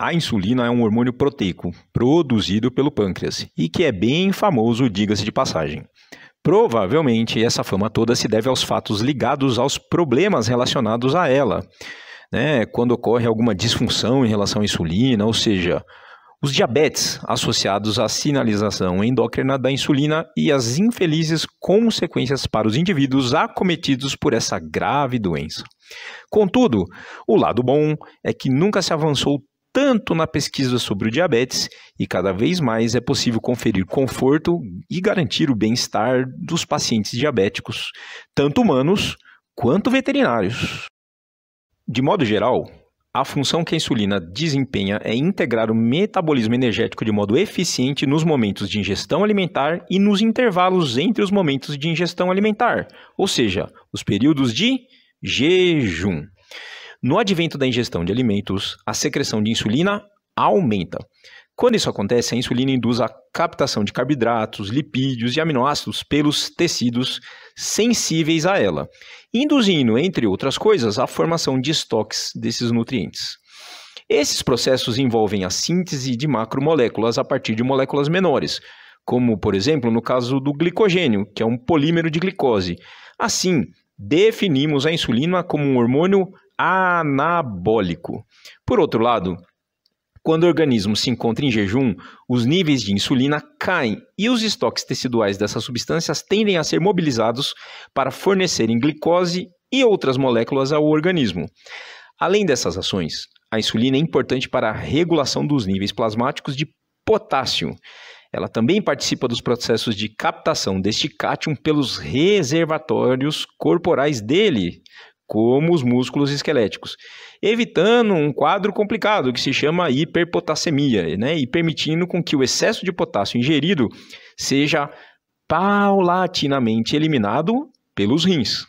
A insulina é um hormônio proteico produzido pelo pâncreas e que é bem famoso, diga-se de passagem. Provavelmente essa fama toda se deve aos fatos ligados aos problemas relacionados a ela, né? quando ocorre alguma disfunção em relação à insulina, ou seja, os diabetes associados à sinalização endócrina da insulina e as infelizes consequências para os indivíduos acometidos por essa grave doença. Contudo, o lado bom é que nunca se avançou tanto na pesquisa sobre o diabetes e cada vez mais é possível conferir conforto e garantir o bem-estar dos pacientes diabéticos, tanto humanos quanto veterinários. De modo geral, a função que a insulina desempenha é integrar o metabolismo energético de modo eficiente nos momentos de ingestão alimentar e nos intervalos entre os momentos de ingestão alimentar, ou seja, os períodos de jejum. No advento da ingestão de alimentos, a secreção de insulina aumenta. Quando isso acontece, a insulina induz a captação de carboidratos, lipídios e aminoácidos pelos tecidos sensíveis a ela, induzindo, entre outras coisas, a formação de estoques desses nutrientes. Esses processos envolvem a síntese de macromoléculas a partir de moléculas menores, como, por exemplo, no caso do glicogênio, que é um polímero de glicose. Assim, definimos a insulina como um hormônio anabólico. Por outro lado, quando o organismo se encontra em jejum, os níveis de insulina caem e os estoques teciduais dessas substâncias tendem a ser mobilizados para fornecerem glicose e outras moléculas ao organismo. Além dessas ações, a insulina é importante para a regulação dos níveis plasmáticos de potássio, ela também participa dos processos de captação deste cátion pelos reservatórios corporais dele, como os músculos esqueléticos, evitando um quadro complicado que se chama hiperpotassemia, né? e permitindo com que o excesso de potássio ingerido seja paulatinamente eliminado pelos rins.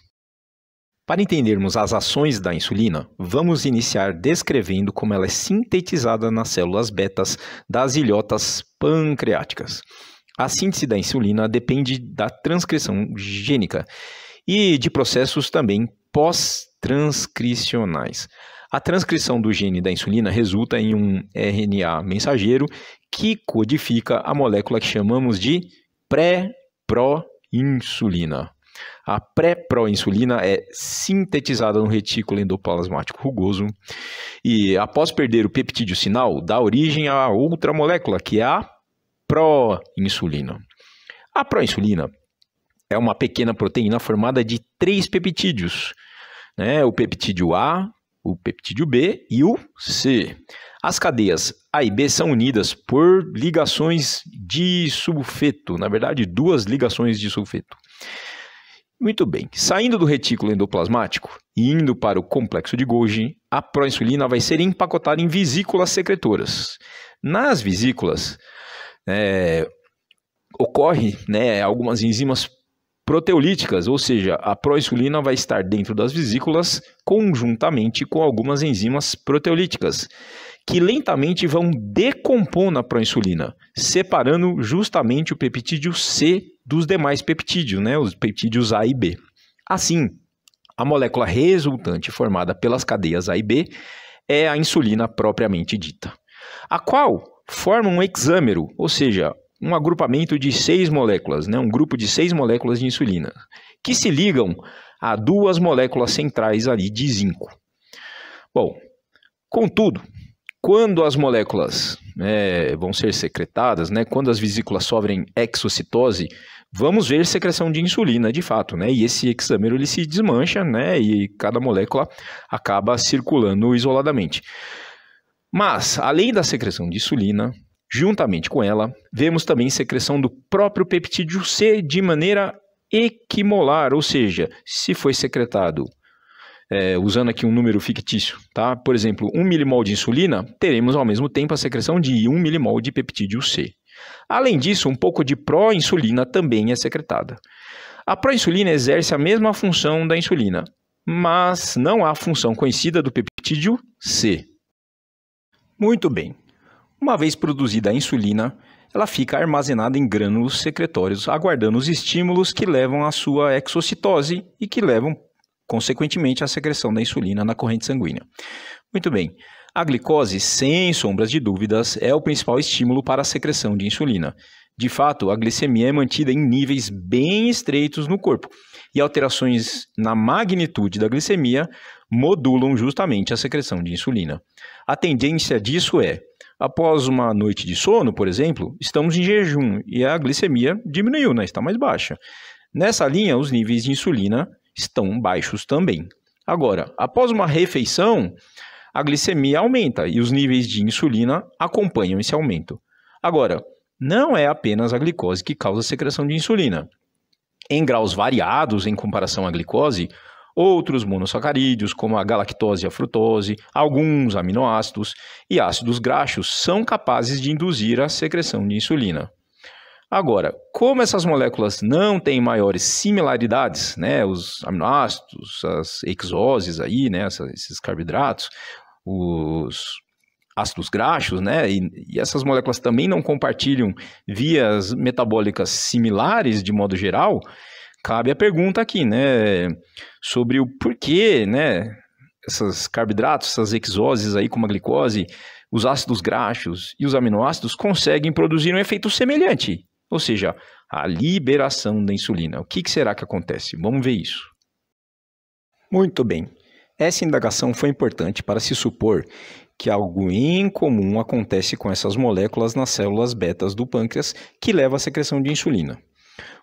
Para entendermos as ações da insulina, vamos iniciar descrevendo como ela é sintetizada nas células betas das ilhotas pancreáticas. A síntese da insulina depende da transcrição gênica e de processos também pós-transcricionais. A transcrição do gene da insulina resulta em um RNA mensageiro que codifica a molécula que chamamos de pré-proinsulina. A pré-proinsulina é sintetizada no retículo endoplasmático rugoso e, após perder o peptídeo sinal, dá origem a outra molécula, que é a proinsulina. A proinsulina é uma pequena proteína formada de três peptídeos, né? o peptídeo A, o peptídeo B e o C. As cadeias A e B são unidas por ligações de sulfeto, na verdade, duas ligações de sulfeto. Muito bem, saindo do retículo endoplasmático e indo para o complexo de Golgi, a proinsulina vai ser empacotada em vesículas secretoras. Nas vesículas, é, ocorre né, algumas enzimas proteolíticas, ou seja, a proinsulina vai estar dentro das vesículas conjuntamente com algumas enzimas proteolíticas que lentamente vão decompondo a proinsulina, separando justamente o peptídeo C dos demais peptídeos, né, os peptídeos A e B. Assim, a molécula resultante formada pelas cadeias A e B é a insulina propriamente dita, a qual forma um hexâmero, ou seja, um agrupamento de seis moléculas, né, um grupo de seis moléculas de insulina, que se ligam a duas moléculas centrais ali de zinco. Bom, contudo, quando as moléculas é, vão ser secretadas, né, quando as vesículas sofrem exocitose, vamos ver secreção de insulina de fato, né? E esse exâmero ele se desmancha, né? E cada molécula acaba circulando isoladamente. Mas, além da secreção de insulina, juntamente com ela, vemos também secreção do próprio peptídeo C de maneira equimolar, ou seja, se foi secretado é, usando aqui um número fictício, tá? Por exemplo, 1 milimol de insulina, teremos ao mesmo tempo a secreção de 1 milimol de peptídeo C. Além disso, um pouco de pró-insulina também é secretada. A pró-insulina exerce a mesma função da insulina, mas não há função conhecida do peptídeo C. Muito bem. Uma vez produzida a insulina, ela fica armazenada em grânulos secretórios, aguardando os estímulos que levam à sua exocitose e que levam consequentemente, a secreção da insulina na corrente sanguínea. Muito bem. A glicose, sem sombras de dúvidas, é o principal estímulo para a secreção de insulina. De fato, a glicemia é mantida em níveis bem estreitos no corpo, e alterações na magnitude da glicemia modulam justamente a secreção de insulina. A tendência disso é, após uma noite de sono, por exemplo, estamos em jejum e a glicemia diminuiu, né? está mais baixa. Nessa linha, os níveis de insulina estão baixos também. Agora, após uma refeição, a glicemia aumenta e os níveis de insulina acompanham esse aumento. Agora, não é apenas a glicose que causa a secreção de insulina. Em graus variados em comparação à glicose, outros monossacarídeos, como a galactose e a frutose, alguns aminoácidos e ácidos graxos são capazes de induzir a secreção de insulina. Agora, como essas moléculas não têm maiores similaridades, né, os aminoácidos, as exoses aí, né, esses carboidratos, os ácidos graxos, né, e, e essas moléculas também não compartilham vias metabólicas similares de modo geral, cabe a pergunta aqui, né, sobre o porquê, né, esses carboidratos, essas exoses aí como a glicose, os ácidos graxos e os aminoácidos conseguem produzir um efeito semelhante. Ou seja, a liberação da insulina. O que, que será que acontece? Vamos ver isso. Muito bem. Essa indagação foi importante para se supor que algo incomum acontece com essas moléculas nas células betas do pâncreas que leva à secreção de insulina.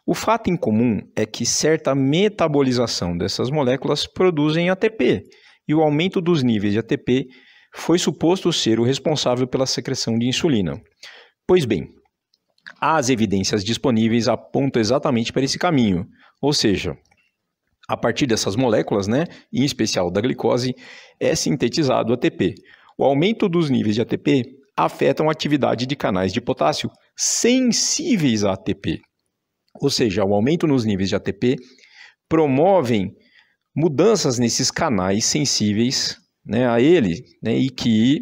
O fato incomum é que certa metabolização dessas moléculas produzem ATP, e o aumento dos níveis de ATP foi suposto ser o responsável pela secreção de insulina. Pois bem, as evidências disponíveis apontam exatamente para esse caminho. Ou seja, a partir dessas moléculas, né, em especial da glicose, é sintetizado ATP. O aumento dos níveis de ATP afetam a atividade de canais de potássio sensíveis a ATP. Ou seja, o aumento nos níveis de ATP promovem mudanças nesses canais sensíveis né, a ele né, e que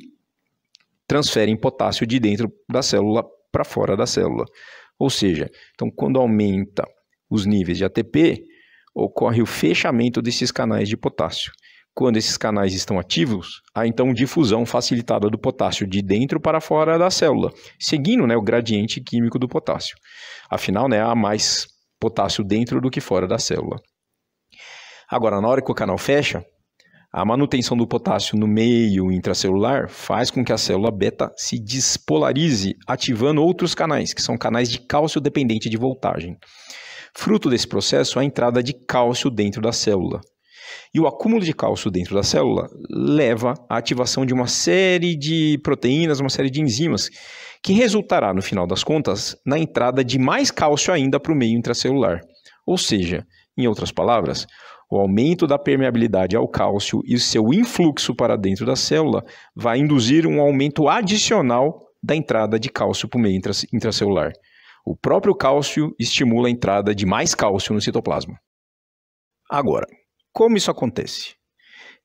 transferem potássio de dentro da célula para fora da célula. Ou seja, então quando aumenta os níveis de ATP, ocorre o fechamento desses canais de potássio. Quando esses canais estão ativos, há então difusão facilitada do potássio de dentro para fora da célula, seguindo né, o gradiente químico do potássio. Afinal, né, há mais potássio dentro do que fora da célula. Agora, na hora que o canal fecha, a manutenção do potássio no meio intracelular faz com que a célula beta se despolarize, ativando outros canais, que são canais de cálcio dependente de voltagem. Fruto desse processo, é a entrada de cálcio dentro da célula. E o acúmulo de cálcio dentro da célula leva à ativação de uma série de proteínas, uma série de enzimas, que resultará, no final das contas, na entrada de mais cálcio ainda para o meio intracelular. Ou seja, em outras palavras, o aumento da permeabilidade ao cálcio e seu influxo para dentro da célula vai induzir um aumento adicional da entrada de cálcio para o meio intracelular. O próprio cálcio estimula a entrada de mais cálcio no citoplasma. Agora, como isso acontece?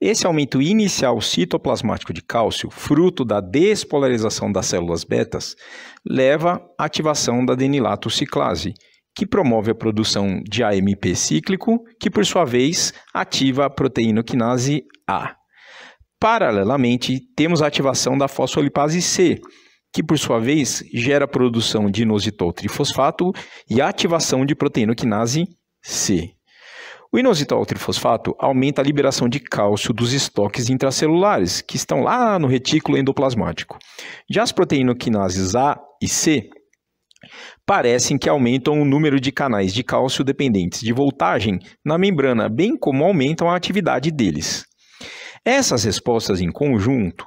Esse aumento inicial citoplasmático de cálcio, fruto da despolarização das células betas, leva à ativação da adenilato ciclase, que promove a produção de AMP cíclico, que por sua vez ativa a quinase A. Paralelamente, temos a ativação da fosfolipase C, que por sua vez gera a produção de inositol trifosfato e a ativação de quinase C. O inositol trifosfato aumenta a liberação de cálcio dos estoques intracelulares, que estão lá no retículo endoplasmático. Já as quinases A e C parecem que aumentam o número de canais de cálcio dependentes de voltagem na membrana, bem como aumentam a atividade deles. Essas respostas em conjunto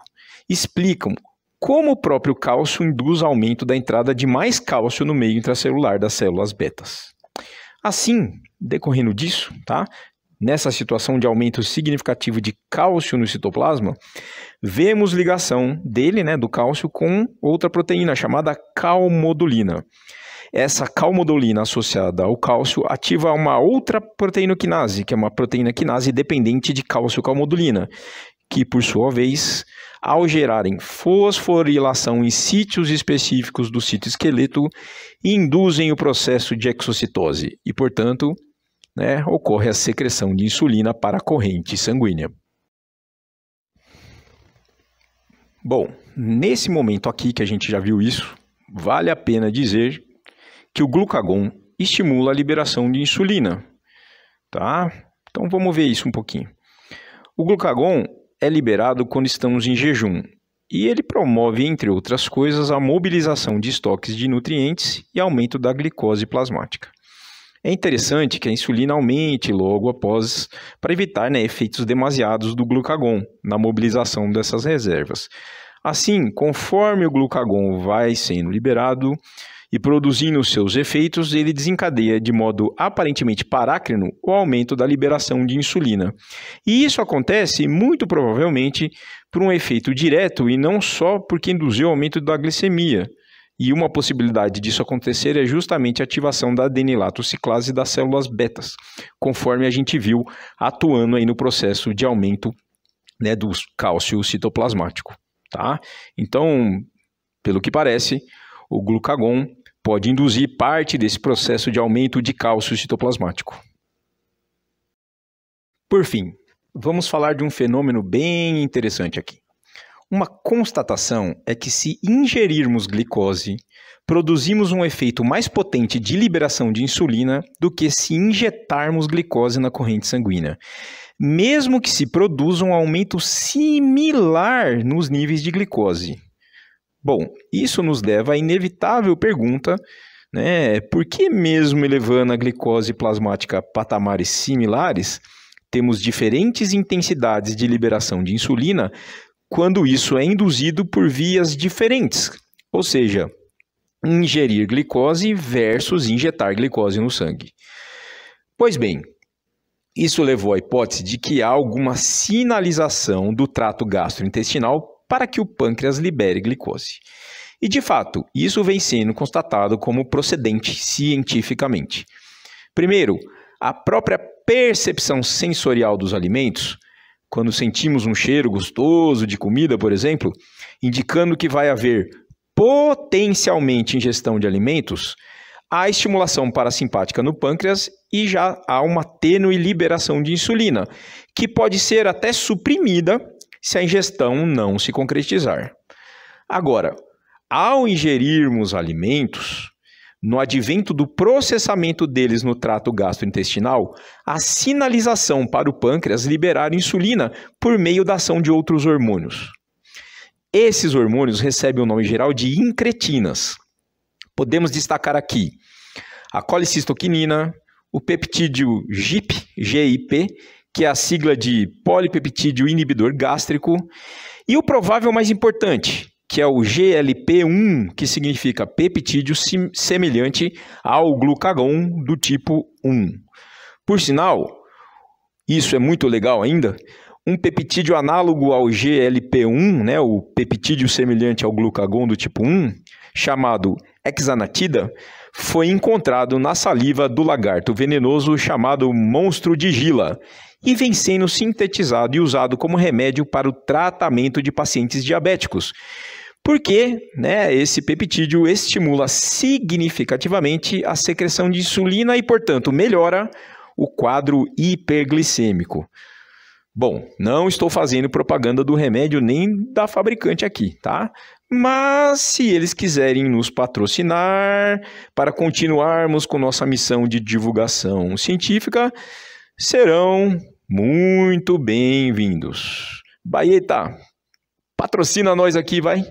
explicam como o próprio cálcio induz aumento da entrada de mais cálcio no meio intracelular das células betas. Assim, decorrendo disso, tá? nessa situação de aumento significativo de cálcio no citoplasma, vemos ligação dele, né, do cálcio, com outra proteína chamada calmodulina. Essa calmodulina associada ao cálcio ativa uma outra proteína quinase, que é uma proteína quinase dependente de cálcio-calmodulina, que, por sua vez, ao gerarem fosforilação em sítios específicos do citoesqueleto, induzem o processo de exocitose e, portanto, né, ocorre a secreção de insulina para a corrente sanguínea. Bom, nesse momento aqui que a gente já viu isso, vale a pena dizer que o glucagon estimula a liberação de insulina, tá? Então vamos ver isso um pouquinho. O glucagon é liberado quando estamos em jejum e ele promove, entre outras coisas, a mobilização de estoques de nutrientes e aumento da glicose plasmática. É interessante que a insulina aumente logo após para evitar né, efeitos demasiados do glucagon na mobilização dessas reservas. Assim, conforme o glucagon vai sendo liberado e produzindo seus efeitos, ele desencadeia de modo aparentemente parácrino o aumento da liberação de insulina. E isso acontece muito provavelmente por um efeito direto e não só porque induziu o aumento da glicemia, e uma possibilidade disso acontecer é justamente a ativação da adenilato ciclase das células betas, conforme a gente viu atuando aí no processo de aumento né, do cálcio citoplasmático. Tá? Então, pelo que parece, o glucagon pode induzir parte desse processo de aumento de cálcio citoplasmático. Por fim, vamos falar de um fenômeno bem interessante aqui. Uma constatação é que se ingerirmos glicose, produzimos um efeito mais potente de liberação de insulina do que se injetarmos glicose na corrente sanguínea, mesmo que se produza um aumento similar nos níveis de glicose. Bom, isso nos leva à inevitável pergunta, né, por que mesmo elevando a glicose plasmática a patamares similares, temos diferentes intensidades de liberação de insulina quando isso é induzido por vias diferentes, ou seja, ingerir glicose versus injetar glicose no sangue. Pois bem, isso levou à hipótese de que há alguma sinalização do trato gastrointestinal para que o pâncreas libere glicose. E de fato, isso vem sendo constatado como procedente cientificamente. Primeiro, a própria percepção sensorial dos alimentos quando sentimos um cheiro gostoso de comida, por exemplo, indicando que vai haver potencialmente ingestão de alimentos, há estimulação parasimpática no pâncreas e já há uma tênue liberação de insulina, que pode ser até suprimida se a ingestão não se concretizar. Agora, ao ingerirmos alimentos, no advento do processamento deles no trato gastrointestinal, a sinalização para o pâncreas liberar insulina por meio da ação de outros hormônios. Esses hormônios recebem o nome geral de incretinas. Podemos destacar aqui a colicistoquinina, o peptídeo GIP, GIP, que é a sigla de polipeptídeo inibidor gástrico, e o provável mais importante, que é o GLP-1, que significa peptídeo semelhante ao glucagon do tipo 1. Por sinal, isso é muito legal ainda, um peptídeo análogo ao GLP-1, né, o peptídeo semelhante ao glucagon do tipo 1, chamado hexanatida, foi encontrado na saliva do lagarto venenoso chamado monstro de Gila e vem sendo sintetizado e usado como remédio para o tratamento de pacientes diabéticos porque né, esse peptídeo estimula significativamente a secreção de insulina e, portanto, melhora o quadro hiperglicêmico. Bom, não estou fazendo propaganda do remédio nem da fabricante aqui, tá? Mas se eles quiserem nos patrocinar para continuarmos com nossa missão de divulgação científica, serão muito bem-vindos. Baeta, patrocina nós aqui, vai!